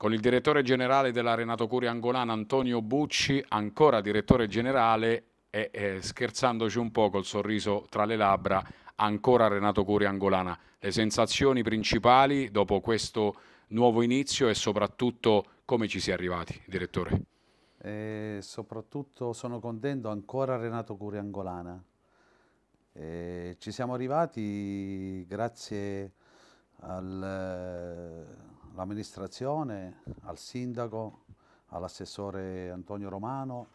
Con il direttore generale della Renato Curi Angolana Antonio Bucci, ancora direttore generale, e eh, scherzandoci un po' col sorriso tra le labbra, ancora Renato Curi Angolana. Le sensazioni principali dopo questo nuovo inizio e soprattutto come ci si è arrivati, direttore? E soprattutto sono contento ancora Renato Curi Angolana. E ci siamo arrivati grazie al all'amministrazione, al sindaco, all'assessore Antonio Romano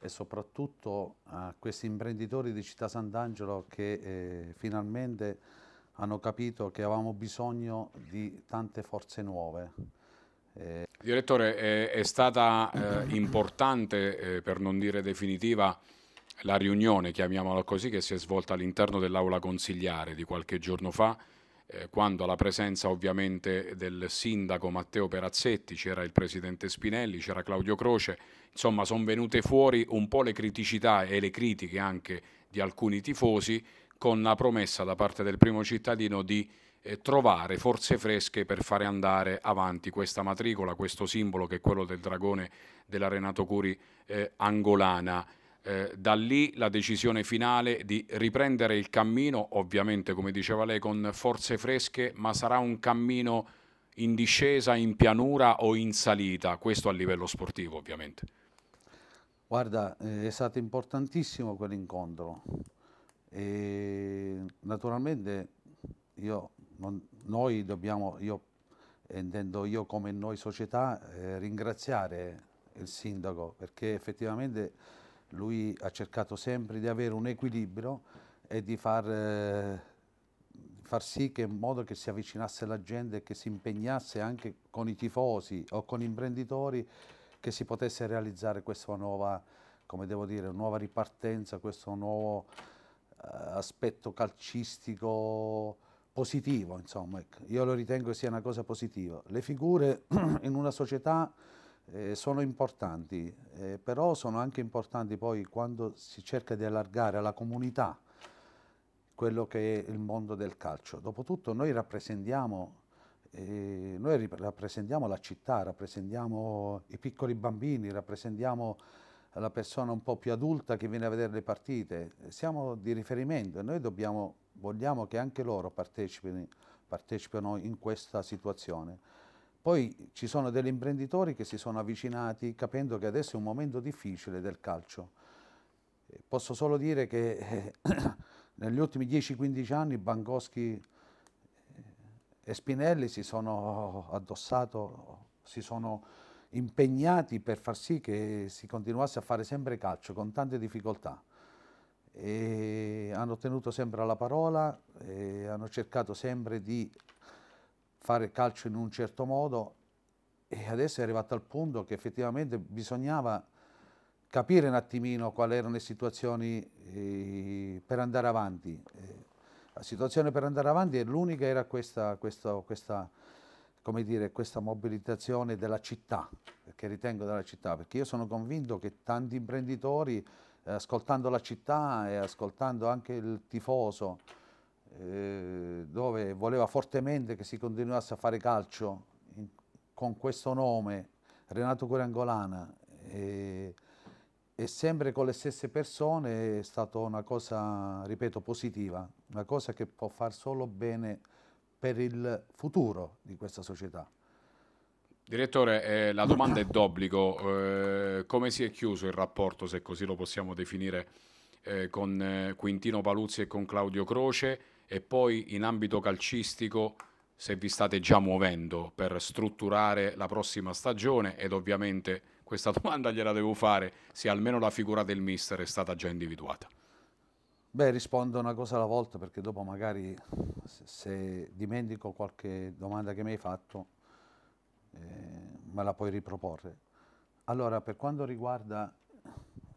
e soprattutto a questi imprenditori di Città Sant'Angelo che eh, finalmente hanno capito che avevamo bisogno di tante forze nuove. Eh. Direttore, è, è stata eh, importante, eh, per non dire definitiva, la riunione, chiamiamola così, che si è svolta all'interno dell'aula consigliare di qualche giorno fa eh, quando alla presenza ovviamente del sindaco Matteo Perazzetti, c'era il presidente Spinelli, c'era Claudio Croce, insomma sono venute fuori un po' le criticità e le critiche anche di alcuni tifosi con la promessa da parte del primo cittadino di eh, trovare forze fresche per fare andare avanti questa matricola, questo simbolo che è quello del dragone dell'Arenato Curi eh, angolana. Eh, da lì la decisione finale di riprendere il cammino, ovviamente come diceva lei, con forze fresche, ma sarà un cammino in discesa, in pianura o in salita, questo a livello sportivo ovviamente. Guarda, eh, è stato importantissimo quell'incontro e naturalmente io, non, noi dobbiamo, io intendo io come noi società, eh, ringraziare il sindaco perché effettivamente lui ha cercato sempre di avere un equilibrio e di far, eh, far sì che in modo che si avvicinasse la gente e che si impegnasse anche con i tifosi o con gli imprenditori che si potesse realizzare questa nuova, dire, nuova ripartenza, questo nuovo eh, aspetto calcistico positivo, insomma. Ecco. Io lo ritengo sia una cosa positiva. Le figure in una società eh, sono importanti, eh, però sono anche importanti poi quando si cerca di allargare alla comunità quello che è il mondo del calcio. Dopotutto noi rappresentiamo, eh, noi rappresentiamo la città, rappresentiamo i piccoli bambini, rappresentiamo la persona un po' più adulta che viene a vedere le partite, siamo di riferimento e noi dobbiamo, vogliamo che anche loro partecipino, partecipino in questa situazione. Poi ci sono degli imprenditori che si sono avvicinati capendo che adesso è un momento difficile del calcio. Eh, posso solo dire che eh, negli ultimi 10-15 anni Bangoschi eh, e Spinelli si sono addossati, si sono impegnati per far sì che si continuasse a fare sempre calcio con tante difficoltà. E hanno tenuto sempre la parola, e hanno cercato sempre di fare il calcio in un certo modo e adesso è arrivato al punto che effettivamente bisognava capire un attimino quali erano le situazioni eh, per andare avanti. Eh, la situazione per andare avanti è l'unica, era questa, questa, questa, dire, questa, mobilitazione della città, perché ritengo della città, perché io sono convinto che tanti imprenditori, eh, ascoltando la città e ascoltando anche il tifoso, eh, dove voleva fortemente che si continuasse a fare calcio in, con questo nome, Renato Coriangolana, e, e sempre con le stesse persone è stata una cosa, ripeto, positiva, una cosa che può far solo bene per il futuro di questa società. Direttore, eh, la domanda è d'obbligo. Eh, come si è chiuso il rapporto, se così lo possiamo definire, eh, con eh, Quintino Paluzzi e con Claudio Croce? e poi in ambito calcistico se vi state già muovendo per strutturare la prossima stagione ed ovviamente questa domanda gliela devo fare se almeno la figura del mister è stata già individuata. Beh, rispondo una cosa alla volta perché dopo magari se dimentico qualche domanda che mi hai fatto eh, me la puoi riproporre. Allora, per quanto riguarda,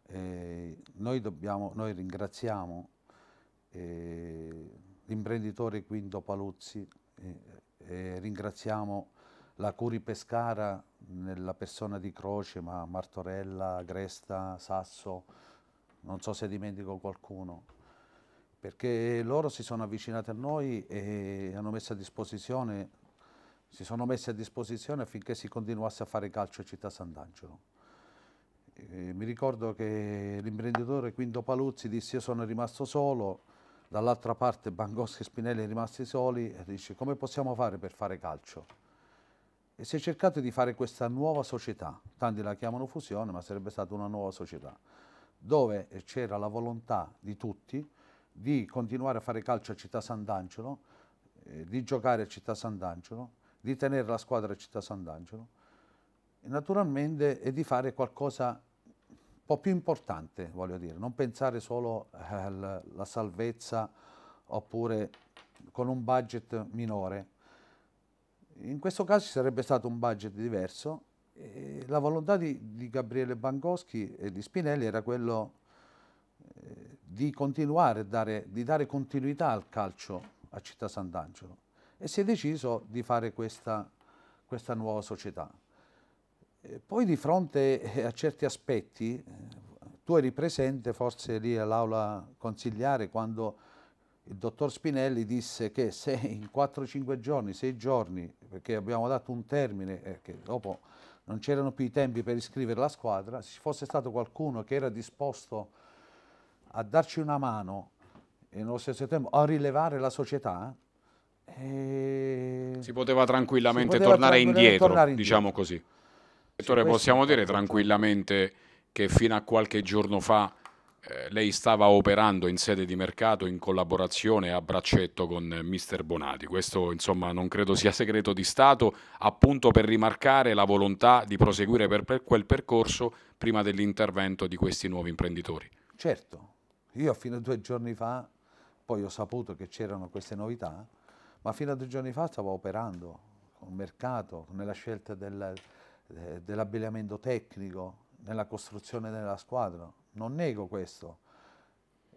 eh, noi, dobbiamo, noi ringraziamo eh, l'imprenditore Quinto Paluzzi e, eh, e eh, eh, ringraziamo la Curi Pescara nella persona di Croce, ma Martorella, Gresta, Sasso, non so se dimentico qualcuno, perché loro si sono avvicinati a noi e hanno messo a disposizione, si sono messi a disposizione affinché si continuasse a fare calcio a Città Sant'Angelo. mi ricordo che l'imprenditore Quinto Paluzzi disse io sono rimasto solo, dall'altra parte Bangoschi e Spinelli rimasti soli e dice come possiamo fare per fare calcio? E si è cercato di fare questa nuova società, tanti la chiamano fusione, ma sarebbe stata una nuova società, dove c'era la volontà di tutti di continuare a fare calcio a Città Sant'Angelo, eh, di giocare a Città Sant'Angelo, di tenere la squadra a Città Sant'Angelo, e naturalmente e di fare qualcosa po' più importante, voglio dire, non pensare solo eh, alla salvezza oppure con un budget minore. In questo caso ci sarebbe stato un budget diverso. E la volontà di, di Gabriele Bangoschi e di Spinelli era quello eh, di continuare, dare, di dare continuità al calcio a Città Sant'Angelo e si è deciso di fare questa, questa nuova società. Eh, poi di fronte eh, a certi aspetti, eh, tu eri presente forse lì all'aula consigliare quando il dottor Spinelli disse che se in 4-5 giorni, 6 giorni, perché abbiamo dato un termine, eh, che dopo non c'erano più i tempi per iscrivere la squadra, se ci fosse stato qualcuno che era disposto a darci una mano e nello stesso tempo a rilevare la società, eh, si poteva tranquillamente si poteva tornare, indietro, tornare indietro, diciamo così. Dottore, possiamo dire tranquillamente che fino a qualche giorno fa eh, lei stava operando in sede di mercato in collaborazione a braccetto con eh, mister Bonati. Questo insomma non credo sia segreto di Stato, appunto per rimarcare la volontà di proseguire per, per quel percorso prima dell'intervento di questi nuovi imprenditori. Certo, io fino a due giorni fa, poi ho saputo che c'erano queste novità, ma fino a due giorni fa stavo operando con il mercato, nella scelta del eh, dell'abbigliamento tecnico, nella costruzione della squadra. Non nego questo.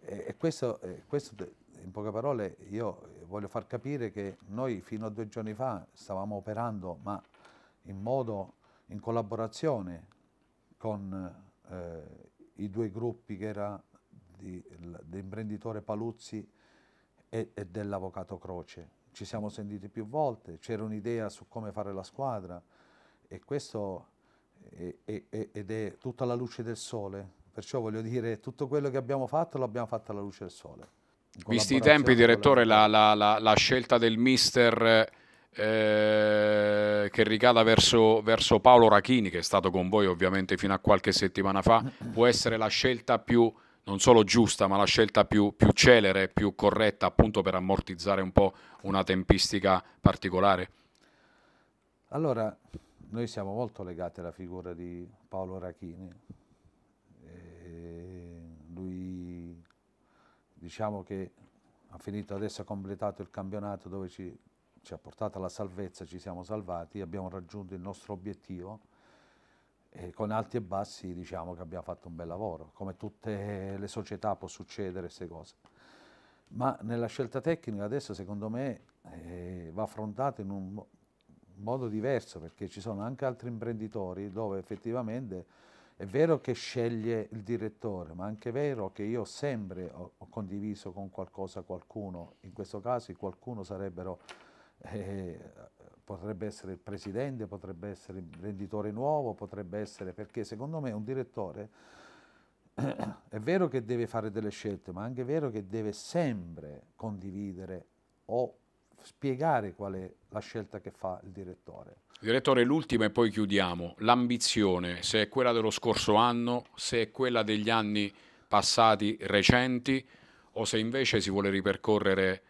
E, e questo, eh, questo, in poche parole, io eh, voglio far capire che noi fino a due giorni fa stavamo operando, ma in modo, in collaborazione con eh, i due gruppi che era di, l'imprenditore Paluzzi e, e dell'avvocato Croce. Ci siamo sentiti più volte, c'era un'idea su come fare la squadra, e questo è, è, è, ed è tutta la luce del sole. Perciò voglio dire, tutto quello che abbiamo fatto l'abbiamo fatto alla luce del sole. Visti i tempi, direttore, la, la, la, la, scelta del mister eh, che ricada verso, verso, Paolo Rachini, che è stato con voi ovviamente fino a qualche settimana fa, può essere la scelta più, non solo giusta, ma la scelta più, più celere, più corretta appunto per ammortizzare un po' una tempistica particolare? Allora, noi siamo molto legati alla figura di Paolo Rachini. E lui diciamo che ha finito adesso, ha completato il campionato dove ci, ci ha portato alla salvezza, ci siamo salvati, abbiamo raggiunto il nostro obiettivo e con alti e bassi diciamo che abbiamo fatto un bel lavoro, come tutte le società può succedere queste cose. Ma nella scelta tecnica adesso secondo me eh, va affrontata in un modo diverso perché ci sono anche altri imprenditori dove effettivamente è vero che sceglie il direttore, ma è anche vero che io sempre ho, ho condiviso con qualcosa qualcuno, in questo caso qualcuno sarebbero, eh, potrebbe essere il presidente, potrebbe essere il imprenditore nuovo, potrebbe essere, perché secondo me un direttore è vero che deve fare delle scelte, ma è anche vero che deve sempre condividere o spiegare qual è la scelta che fa il direttore. Direttore, l'ultima e poi chiudiamo. L'ambizione, se è quella dello scorso anno, se è quella degli anni passati recenti o se invece si vuole ripercorrere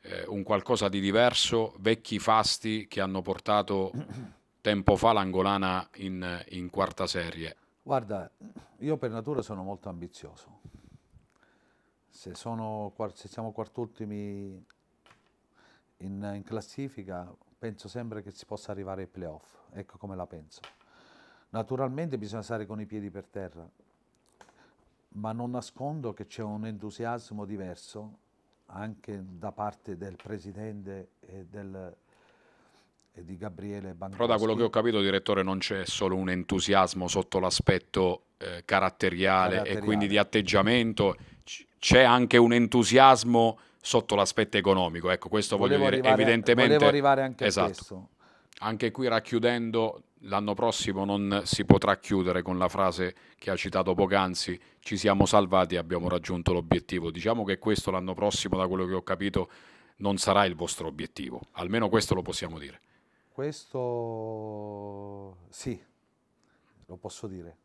eh, un qualcosa di diverso, vecchi fasti che hanno portato tempo fa l'Angolana in, in quarta serie. Guarda, io per natura sono molto ambizioso. Se, sono, se siamo quartultimi in, in classifica penso sempre che si possa arrivare ai playoff, ecco come la penso. Naturalmente bisogna stare con i piedi per terra, ma non nascondo che c'è un entusiasmo diverso anche da parte del presidente e, del, e di Gabriele Bancoschi. Però da quello che ho capito, direttore, non c'è solo un entusiasmo sotto l'aspetto eh, caratteriale, caratteriale e quindi di atteggiamento, c'è anche un entusiasmo sotto l'aspetto economico. Ecco, questo voglio dire, arrivare, evidentemente... Volevo arrivare anche esatto. a questo. Anche qui racchiudendo, l'anno prossimo non si potrà chiudere con la frase che ha citato poc'anzi, ci siamo salvati e abbiamo raggiunto l'obiettivo. Diciamo che questo l'anno prossimo, da quello che ho capito, non sarà il vostro obiettivo, almeno questo lo possiamo dire. Questo sì, lo posso dire.